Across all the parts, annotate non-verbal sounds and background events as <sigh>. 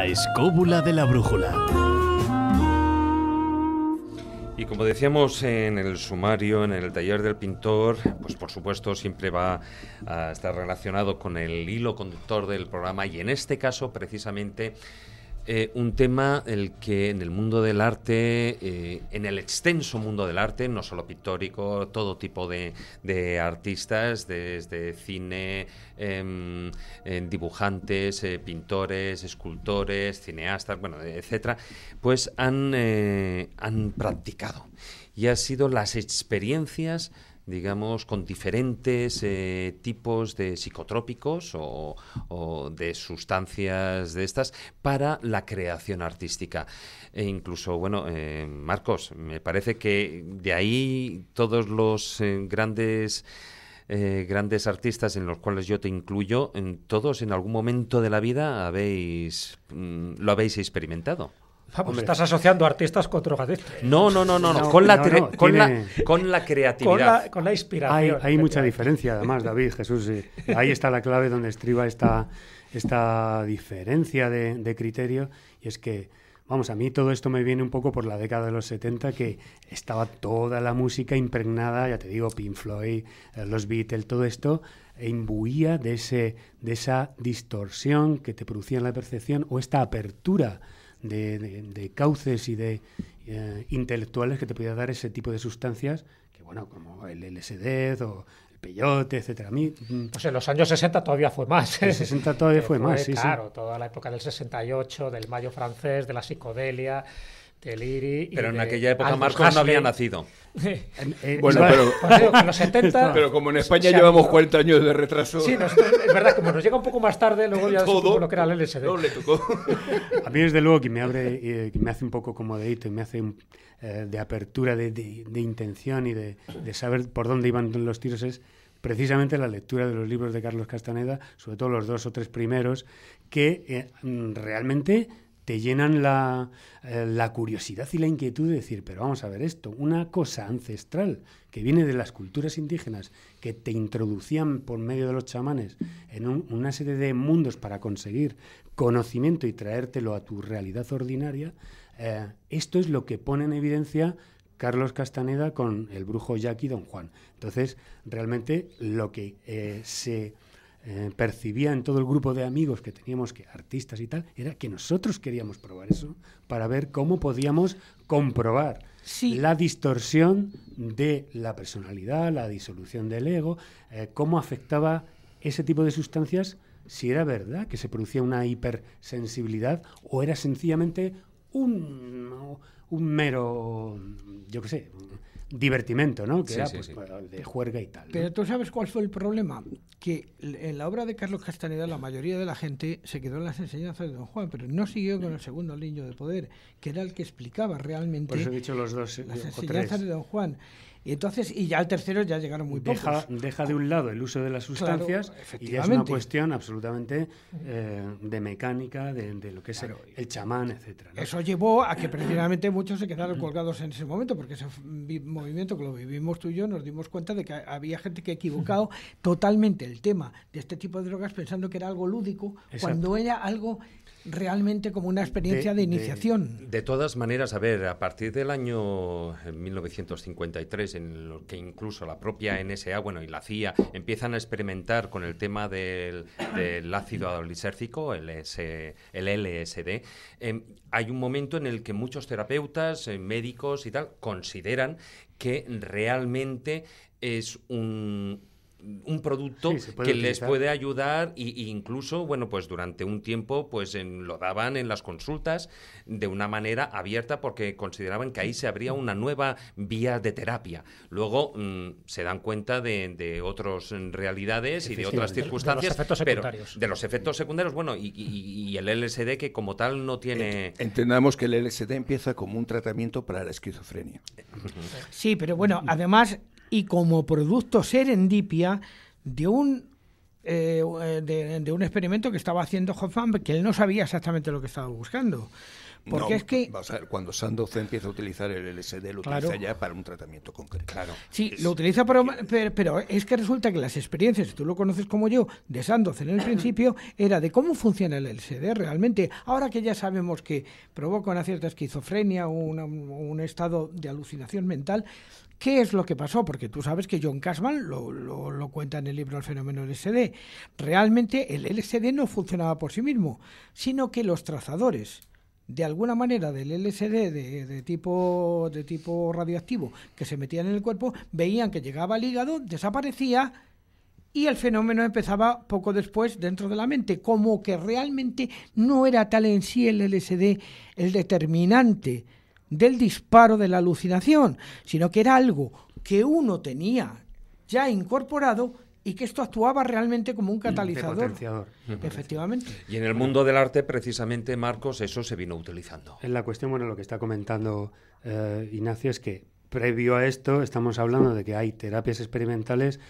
La escóbula de la brújula. Y como decíamos en el sumario, en el taller del pintor, pues por supuesto siempre va a estar relacionado con el hilo conductor del programa y en este caso precisamente eh, un tema el que en el mundo del arte, eh, en el extenso mundo del arte, no solo pictórico, todo tipo de, artistas, desde cine, em, dibujantes, eh, pintores, escultores, cineastas, bueno, etcétera, pues han, han practicado. Y han sido las experiencias digamos, con diferentes eh, tipos de psicotrópicos o, de sustancias de estas para la creación artística. E incluso, bueno, eh, Marcos, me parece que de ahí todos los eh, grandes... grandes artistas en los cuales yo te incluyo, en todos en algún momento de la vida habéis mm, lo habéis experimentado. Pues estás asociando artistas con drogadictos. No, no, no, no, no. Con, la, con, la con, creatividad. Con la, inspiración. Hay, mucha diferencia, además, David, Jesús. Ahí está la clave donde estriba esta, esta diferencia de, criterio. Y es que, vamos, a mí todo esto me viene un poco por la década de los 70, que estaba toda la música impregnada, ya te digo, Pink Floyd, eh, los Beatles, todo esto e imbuía de, ese, de esa distorsión que te producía en la percepción o esta apertura de, cauces y de eh, intelectuales que te podía dar ese tipo de sustancias, que bueno, como el LSD o el peyote, etcétera. mí, mm, pues en los años 60 todavía fue más. En 60 todavía <laughs> fue, más, sí. Claro, toda la época del 68, del mayo francés, de la psicodelia, pero en aquella época Marcos no había nacido. <laughs> bueno, pero. en los 70. <laughs> Pero como en España llevamos 40 años de retraso. Sí, es verdad, como nos llega un poco más tarde, luego ya todo lo que era el LSD. <laughs> A mí, desde luego, que me abre, eh, y me hace un poco como de hito y me hace de apertura, de, intención y de, saber por dónde iban los tiros es precisamente la lectura de los libros de Carlos Castaneda, sobre todo los dos o tres primeros, que eh, mm, realmente te llenan eh, la, curiosidad y la inquietud de decir, pero vamos a ver esto, una cosa ancestral que viene de las culturas indígenas, que te introducían por medio de los chamanes en una serie de mundos para conseguir conocimiento y traértelo a tu realidad ordinaria, eh, esto es lo que pone en evidencia Carlos Castaneda con el brujo y Don Juan. Entonces, realmente lo que eh, se eh, percibía en todo el grupo de amigos que teníamos, que artistas y tal, era que nosotros queríamos probar eso para ver cómo podíamos comprobar la distorsión de la personalidad, la disolución del ego, eh, cómo afectaba ese tipo de sustancias, si era verdad que se producía una hipersensibilidad o era sencillamente un, un mero, yo qué sé, divertimento, ¿no? Que era pues, de juerga y tal. Pero tú sabes cuál fue el problema, que en la obra de Carlos Castaneda la mayoría de la gente se quedó en las enseñanzas de Don Juan, pero no siguió con el segundo niño de poder, que era el que explicaba realmente dos, las eh, enseñanzas de Don Juan. Y entonces, y ya al tercero ya llegaron muy deja, pocos. Deja de un lado el uso de las sustancias y ya es una cuestión absolutamente eh, de mecánica, de, lo que es el, chamán, etcétera. Eso llevó a que precisamente muchos se quedaron colgados en ese momento, porque ese movimiento que lo vivimos tú y yo nos dimos cuenta de que había gente que ha equivocado totalmente el tema de este tipo de drogas pensando que era algo lúdico, cuando era algo realmente como una experiencia de, iniciación. De, todas maneras, a ver, a partir del año 1953, eh, en lo que incluso la propia NSA, bueno, y la CIA, empiezan a experimentar con el tema del, ácido adolescércico, el, LSD, em, hay un momento en el que muchos terapeutas, eh, médicos y tal, consideran que realmente es un un producto que les puede ayudar y, incluso bueno pues durante un tiempo pues en, lo daban en las consultas de una manera abierta porque consideraban que ahí se abría una nueva vía de terapia luego mm, se dan cuenta de, otras mm, realidades y de otras circunstancias de, los efectos secundarios. de los efectos secundarios bueno y, y, el LSD que como tal no tiene entendamos que el LSD empieza como un tratamiento para la esquizofrenia eh, sí pero bueno además y como producto serendipia de un eh, eh, de, un experimento que estaba haciendo Hoffman que él no sabía exactamente lo que estaba buscando es que. cuando Sandoz empieza a utilizar el LSD, lo utiliza ya para un tratamiento concreto. Sí, lo utiliza, pero, pero, es que resulta que las experiencias, tú lo conoces como yo, de Sandoz en el <clears throat> principio, era de cómo funciona el LSD realmente. Ahora que ya sabemos que provoca una cierta esquizofrenia o un estado de alucinación mental, ¿Qué es lo que pasó? Porque tú sabes que John Casman lo, lo, lo, cuenta en el libro El fenómeno LSD. Realmente el LSD no funcionaba por sí mismo, sino que los trazadores de alguna manera del LSD de, tipo, de tipo radioactivo que se metían en el cuerpo, veían que llegaba al hígado, desaparecía y el fenómeno empezaba poco después dentro de la mente, como que realmente no era tal en sí el LSD el determinante del disparo de la alucinación, sino que era algo que uno tenía ya incorporado y que esto actuaba realmente como un mm, catalizador. Mm, Efectivamente. Y en el mundo del arte, precisamente, Marcos, eso se vino utilizando. En la cuestión, bueno, lo que está comentando eh, Ignacio es que previo a esto estamos hablando de que hay terapias experimentales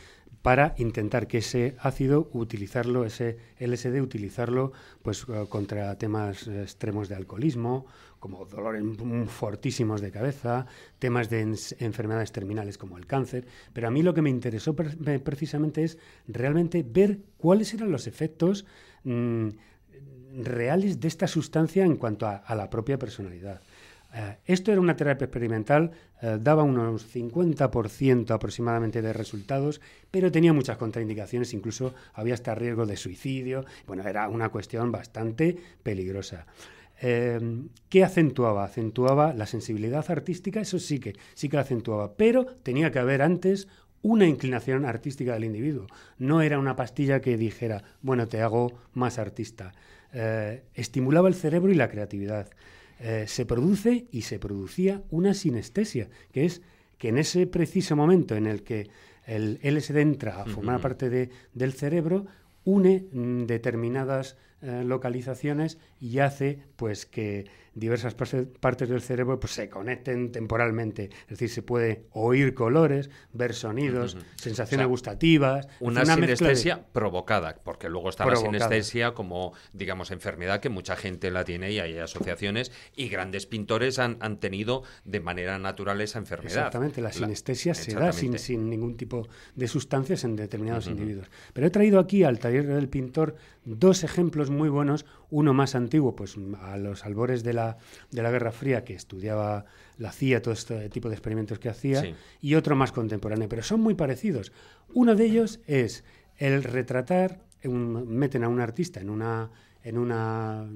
para intentar que ese ácido utilizarlo, ese LSD utilizarlo pues eh, contra temas eh, extremos de alcoholismo, como dolores mm, fortísimos de cabeza, temas de enfermedades terminales como el cáncer, pero a mí lo que me interesó precisamente es realmente ver cuáles eran los efectos mm, reales de esta sustancia en cuanto a la propia personalidad. Eh, esto era una terapia experimental, eh, daba unos 50% aproximadamente de resultados, pero tenía muchas contraindicaciones, incluso había hasta riesgo de suicidio. Bueno, era una cuestión bastante peligrosa. Em, ¿Qué acentuaba? Acentuaba la sensibilidad artística, eso sí que, sí que acentuaba, pero tenía que haber antes una inclinación artística del individuo. No era una pastilla que dijera, bueno, te hago más artista. Eh, estimulaba el cerebro y la creatividad. Eh, se produce y se producía una sinestesia, que es que en ese preciso momento en el que el LSD entra a formar parte de, del cerebro, une mm, determinadas eh, localizaciones y hace pues que diversas partes del cerebro pues, se conecten temporalmente. Es decir, se puede oír colores, ver sonidos, sensaciones gustativas. Una, sinestesia provocada, porque luego está la sinestesia como, digamos, enfermedad que mucha gente la tiene y hay asociaciones y grandes pintores han, tenido de manera natural esa enfermedad. Exactamente, la sinestesia se da sin, sin, ningún tipo de sustancias en determinados individuos. Pero he traído aquí al taller del pintor dos ejemplos muy buenos, uno más antiguo, pues a los albores de la, de la Guerra Fría, que estudiaba la CIA, todo este tipo de experimentos que hacía, y otro más contemporáneo, pero son muy parecidos. Uno de ellos es el retratar, meten a un artista en una, en una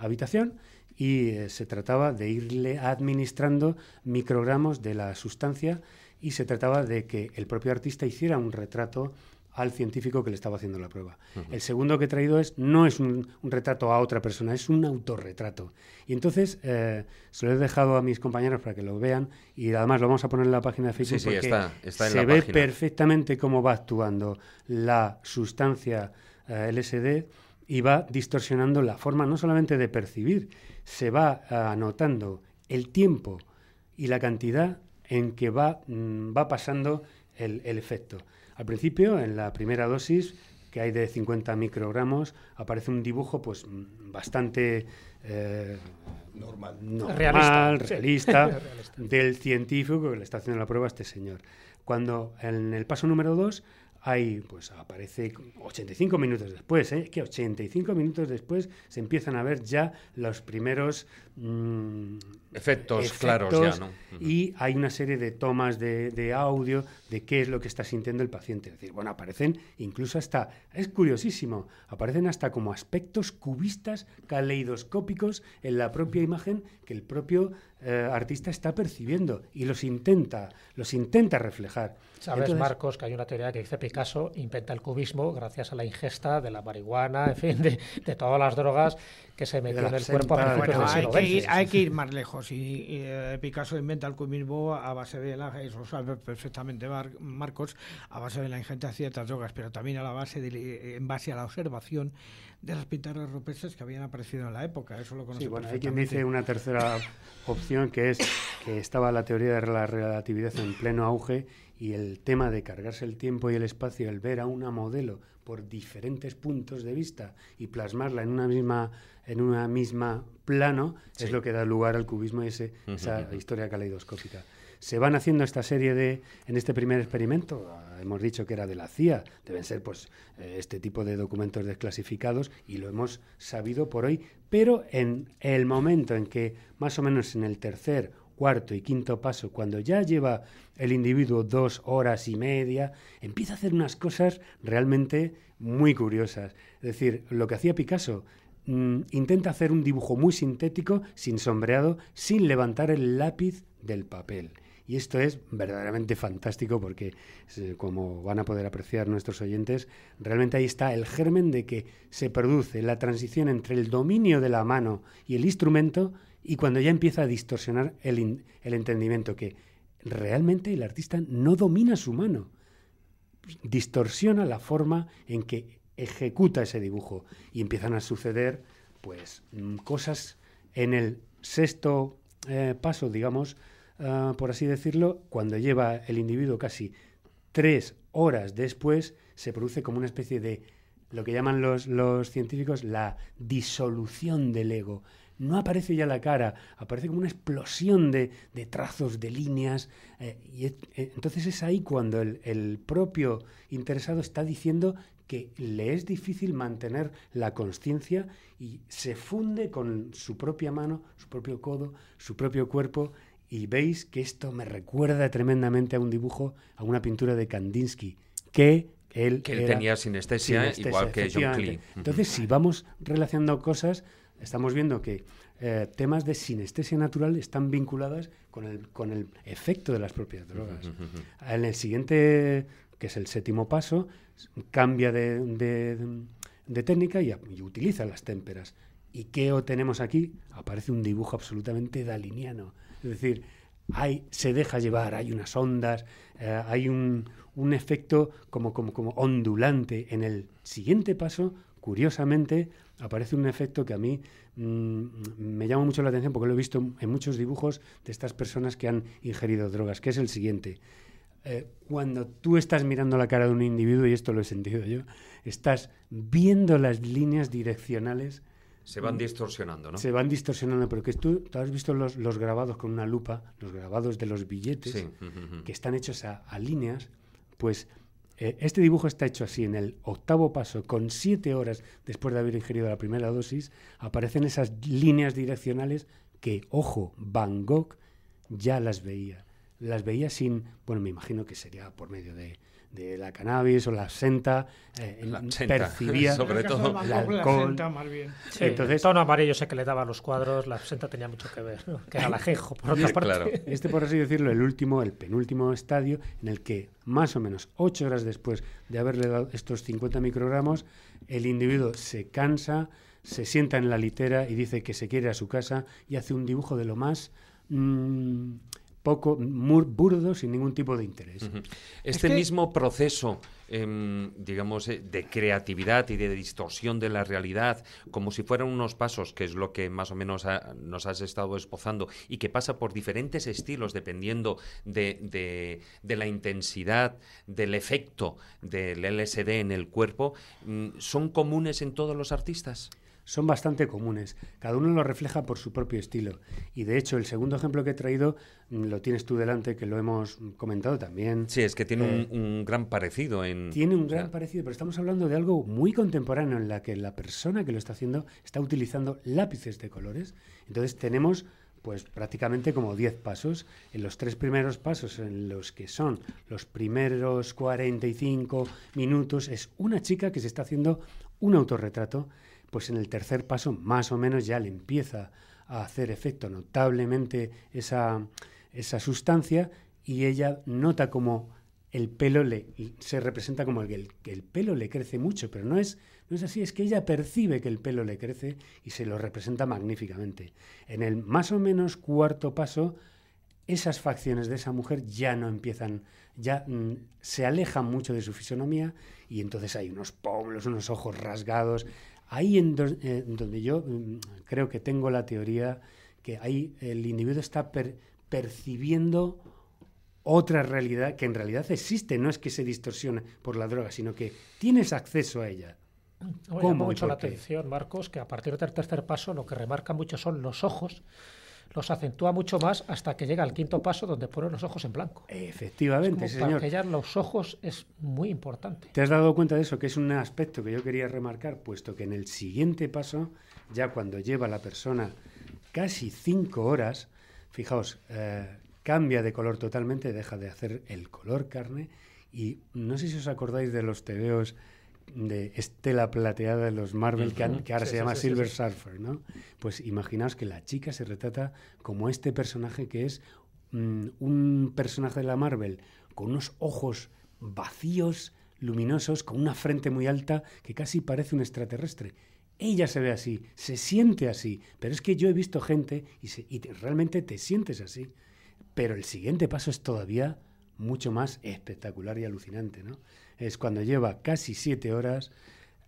habitación y eh, se trataba de irle administrando microgramos de la sustancia y se trataba de que el propio artista hiciera un retrato al científico que le estaba haciendo la prueba. El segundo que he traído es, no es un, retrato a otra persona, es un autorretrato. Y entonces eh, se lo he dejado a mis compañeros para que lo vean y además lo vamos a poner en la página de Facebook porque se ve perfectamente cómo va actuando la sustancia eh, LSD y va distorsionando la forma no solamente de percibir, se va eh, anotando el tiempo y la cantidad en que va, mm, va pasando el efecto. Al principio, en la primera dosis, que hay de 50 microgramos, aparece un dibujo pues bastante eh, normal, <laughs> realista, del científico que le está haciendo la prueba a este señor. Cuando en el paso número 2 hay, pues aparece 85 minutos después, ¿eh? que 85 minutos después se empiezan a ver ya los primeros mm, efectos, claros ya, ¿no? Y hay una serie de tomas de, de, audio de qué es lo que está sintiendo el paciente. Es decir, bueno, aparecen incluso hasta, es curiosísimo, aparecen hasta como aspectos cubistas, caleidoscópicos en la propia imagen que el propio eh, artista está percibiendo y los intenta, los intenta reflejar. Sabes, Marcos, que hay una teoría que dice Picasso inventa el cubismo gracias a la ingesta de la marihuana, en fin, de, todas las drogas que se metió en el cuerpo hay, que ir, más lejos y, eh, Picasso inventa el cubismo a base de la, eso sabe perfectamente Marcos, a base de la ingesta de ciertas drogas, pero también a la base de, eh, en base a la observación de las pinturas rupestres que habían aparecido en la época. Eso lo conocemos. Sí, bueno, hay quien dice una tercera opción que es que estaba la teoría de la relatividad en pleno auge y el tema de cargarse el tiempo y el espacio, el ver a una modelo por diferentes puntos de vista y plasmarla en una misma en una misma plano es lo que da lugar al cubismo y ese, esa historia caleidoscópica se van haciendo esta serie de, en este primer experimento, hemos dicho que era de la CIA, deben ser pues eh, este tipo de documentos desclasificados y lo hemos sabido por hoy, pero en el momento en que más o menos en el tercer cuarto y quinto paso, cuando ya lleva el individuo dos horas y media, empieza a hacer unas cosas realmente muy curiosas. Es decir, lo que hacía Picasso, mm, intenta hacer un dibujo muy sintético, sin sombreado, sin levantar el lápiz del papel. Y esto es verdaderamente fantástico porque, eh, como van a poder apreciar nuestros oyentes, realmente ahí está el germen de que se produce la transición entre el dominio de la mano y el instrumento y cuando ya empieza a distorsionar el, entendimiento, que realmente el artista no domina su mano, distorsiona la forma en que ejecuta ese dibujo y empiezan a suceder pues mm, cosas en el sexto eh, paso, digamos, Ah, por así decirlo, cuando lleva el individuo casi tres horas después, se produce como una especie de lo que llaman los, los científicos la disolución del ego. No aparece ya la cara, aparece como una explosión de, trazos, de líneas. Eh, y eh, entonces es ahí cuando el, el propio interesado está diciendo que le es difícil mantener la conciencia y se funde con su propia mano, su propio codo, su propio cuerpo, y veis que esto me recuerda tremendamente a un dibujo, a una pintura de Kandinsky, que él, que tenía sinestesia, igual que John Klee. Entonces, si vamos relacionando cosas, estamos viendo que eh, temas de sinestesia natural están vinculadas con el, efecto de las propias drogas. En el siguiente, que es el séptimo paso, cambia de, técnica y, utiliza las témperas. ¿Y qué tenemos aquí? Aparece un dibujo absolutamente daliniano es decir, hay, se deja llevar, hay unas ondas, eh, hay un, efecto como, ondulante. En el siguiente paso, curiosamente, aparece un efecto que a mí mm, me llama mucho la atención porque lo he visto en muchos dibujos de estas personas que han ingerido drogas, que es el siguiente. Eh, cuando tú estás mirando la cara de un individuo, y esto lo he sentido yo, estás viendo las líneas direccionales se van mm. distorsionando, ¿no? Se van distorsionando, pero que tú, has visto los, grabados con una lupa, los grabados de los billetes, que están hechos a, líneas, pues eh, este dibujo está hecho así, en el octavo paso, con siete horas después de haber ingerido la primera dosis, aparecen esas líneas direccionales que, ojo, Van Gogh ya las veía. Las veía sin, bueno, me imagino que sería por medio de, de la cannabis o la senta eh, percibía <laughs> sobre todo el alcohol. más bien. Entonces, el tono amarillo sé que le daba a los cuadros, la senta tenía mucho que ver, que era la por otra este parte. <laughs> Este, por así decirlo, el último, el penúltimo estadio en el que más o menos ocho horas después de haberle dado estos 50 microgramos, el individuo se cansa, se sienta en la litera y dice que se quiere a su casa y hace un dibujo de lo más... Mm, poco, burdo, sin ningún tipo de interés. Este mismo proceso, em, digamos, eh, de creatividad y de distorsión de la realidad, como si fueran unos pasos, que es lo que más o menos nos has estado esbozando, y que pasa por diferentes estilos dependiendo de la intensidad, del efecto del LSD en el cuerpo, mm, ¿son comunes en todos los artistas? son bastante comunes. Cada uno lo refleja por su propio estilo. Y de hecho, el segundo ejemplo que he traído mm, lo tienes tú delante, que lo hemos comentado también. Sí, es que tiene un, eh, gran parecido en. Tiene un gran parecido, pero estamos hablando de algo muy contemporáneo en la que la persona que lo está haciendo está utilizando lápices de colores. Entonces tenemos pues prácticamente como 10 pasos. En los tres primeros pasos, en los que son los primeros 45 minutos, es una chica que se está haciendo un autorretrato pues en el tercer paso más o menos ya le empieza a hacer efecto notablemente esa, sustancia y ella nota como el pelo le, se representa como que el, pelo le crece mucho, pero no es, no es así, es que ella percibe que el pelo le crece y se lo representa magníficamente. En el más o menos cuarto paso, esas facciones de esa mujer ya no empiezan, ya mm, se alejan mucho de su fisonomía y entonces hay unos pómulos, unos ojos rasgados, Ahí eh, en, donde yo mm, creo que tengo la teoría que ahí el individuo está percibiendo otra realidad que en realidad existe, no es que se distorsione por la droga, sino que tienes acceso a ella. Me Llama mucho la atención, Marcos, que a partir del tercer paso lo que remarca mucho son los ojos los acentúa mucho más hasta que llega al quinto paso donde pone los ojos en blanco. Efectivamente, es como los ojos es muy importante. ¿Te has dado cuenta de eso? Que es un aspecto que yo quería remarcar, puesto que en el siguiente paso, ya cuando lleva la persona casi cinco horas, fijaos, eh, cambia de color totalmente, deja de hacer el color carne y no sé si os acordáis de los tebeos de estela plateada de los Marvel, que, ahora se llama Silver Surfer, ¿no? Pues imaginaos que la chica se retrata como este personaje que es mm, un personaje de la Marvel con unos ojos vacíos, luminosos, con una frente muy alta que casi parece un extraterrestre. Ella se ve así, se siente así, pero es que yo he visto gente y, realmente te sientes así. Pero el siguiente paso es todavía mucho más espectacular y alucinante, ¿no? Es cuando lleva casi siete horas,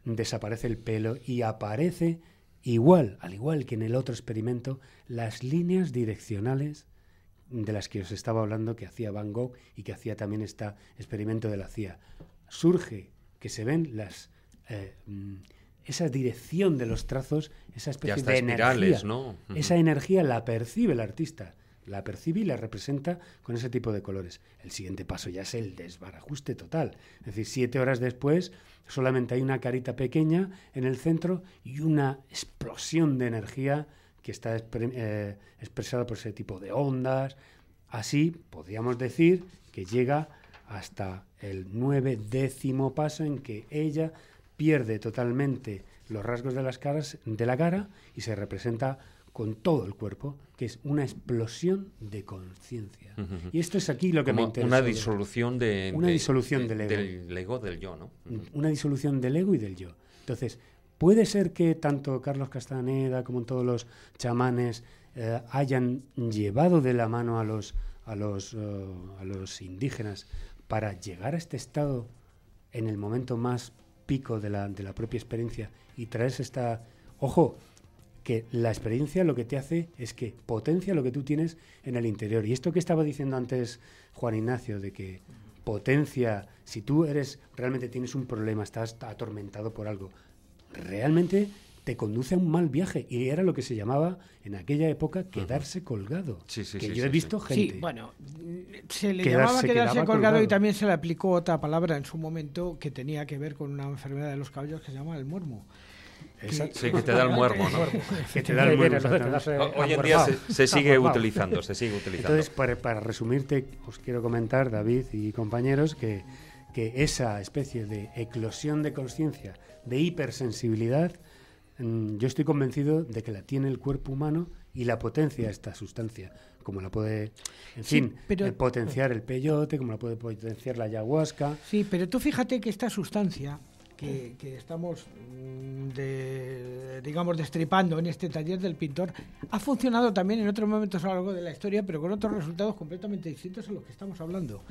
desaparece el pelo y aparece igual, al igual que en el otro experimento, las líneas direccionales de las que os estaba hablando que hacía Van Gogh y que hacía también este experimento de la CIA. Surge que se ven las eh, mm, esa dirección de los trazos, esa especie de energía, ¿no? esa energía la percibe el artista la percibe y la representa con ese tipo de colores. El siguiente paso ya es el desbarajuste total. Es decir, siete horas después solamente hay una carita pequeña en el centro y una explosión de energía que está eh, expresada por ese tipo de ondas. Así podríamos decir que llega hasta el nueve décimo paso en que ella pierde totalmente los rasgos de, las caras, de la cara y se representa con todo el cuerpo, que es una explosión de conciencia. Y esto es aquí lo que me interesa. Una disolución de, una disolución del, ego. del ego. del yo, ¿no? Mm, una disolución del ego y del yo. Entonces, puede ser que tanto Carlos Castaneda como todos los chamanes eh, hayan llevado de la mano a los, a, los, eh, a los indígenas para llegar a este estado en el momento más pico de la, de la propia experiencia y traerse esta... Ojo, que la experiencia lo que te hace es que potencia lo que tú tienes en el interior. Y esto que estaba diciendo antes Juan Ignacio, de que potencia, si tú eres, realmente tienes un problema, estás atormentado por algo, realmente te conduce a un mal viaje. Y era lo que se llamaba en aquella época quedarse colgado. que yo he visto gente. Sí, bueno, se le llamaba quedarse colgado, y también se le aplicó otra palabra en su momento que tenía que ver con una enfermedad de los caballos que se llama el mormo. Sí, que te da el muermo, ¿no? que te da el eh, Hoy en día se, sigue utilizando, se sigue utilizando. Entonces, para, resumirte, os quiero comentar, David y compañeros, que, que esa especie de eclosión de conciencia, de hipersensibilidad, mm, yo estoy convencido de que la tiene el cuerpo humano y la potencia esta sustancia, como la puede, en fin, potenciar el peyote, como la puede potenciar la ayahuasca. Sí, pero tú fíjate que esta sustancia que, estamos mm, digamos destripando en este taller del pintor ha funcionado también en otros momentos a lo largo de la historia, pero con otros resultados completamente distintos a los que estamos hablando.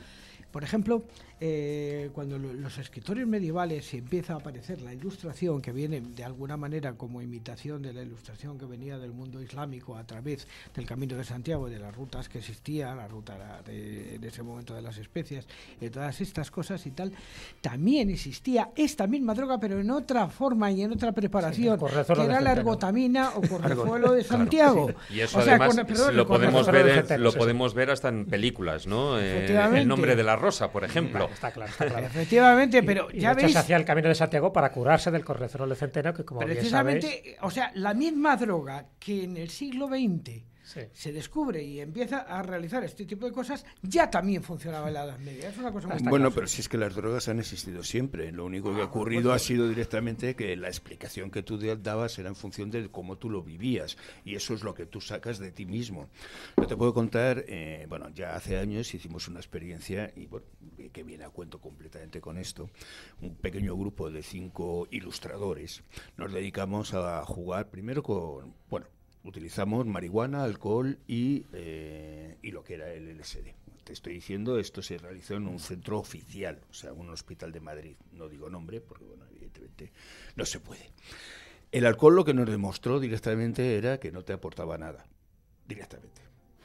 Por ejemplo, eh, cuando los escritores medievales empieza a aparecer la ilustración, que viene de alguna manera como imitación de la ilustración que venía del mundo islámico a través del Camino de Santiago, de las rutas que existían, la ruta de, en ese momento de las especias, de eh, todas estas cosas y tal, también existía esta misma droga, pero en otra forma y en otra preparación, que era la ergotamina o suelo <laughs> de Santiago. Y eso además lo, podemos ver, lo podemos ver hasta en películas, ¿no? Eh, el nombre de la rosa, por ejemplo. está claro, está <laughs> claro. Efectivamente, pero ya y veis... hacia el camino de Santiago para curarse del colesterol de centeno, que como Precisamente, bien sabéis... o sea, la misma droga que en el siglo XX se descubre y empieza a realizar este tipo de cosas, ya también funcionaba en la Edad Media. Es una cosa Bueno, pero si es que las drogas han existido siempre. Lo único que ah, ha ocurrido ha sido directamente que la explicación que tú dabas era en función de cómo tú lo vivías. Y eso es lo que tú sacas de ti mismo. Yo te puedo contar, eh, bueno, ya hace años hicimos una experiencia, y que viene a cuento completamente con esto. Un pequeño grupo de cinco ilustradores nos dedicamos a jugar primero con, bueno, utilizamos marihuana, alcohol y, eh, y lo que era el LSD. Te estoy diciendo, esto se realizó en un centro oficial, o sea, un hospital de Madrid. No digo nombre, porque, bueno, evidentemente no se puede. El alcohol lo que nos demostró directamente era que no te aportaba nada, directamente.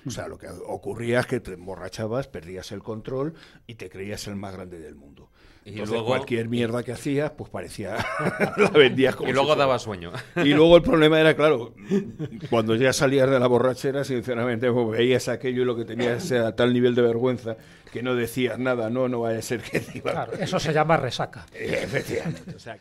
O sea, lo que ocurría es que te emborrachabas, perdías el control y te creías el más grande del mundo. Y luego cualquier mierda que hacías, pues parecía <laughs> <laughs> la vendías como Y luego daba sueño. Y luego el problema era, claro, <laughs> cuando ya salías de la borrachera, sinceramente, pues, veías aquello y lo que tenías era tal nivel de vergüenza que no decías nada, no, no vaya a ser que... Claro, eso se llama resaca. Efectivamente. O sea,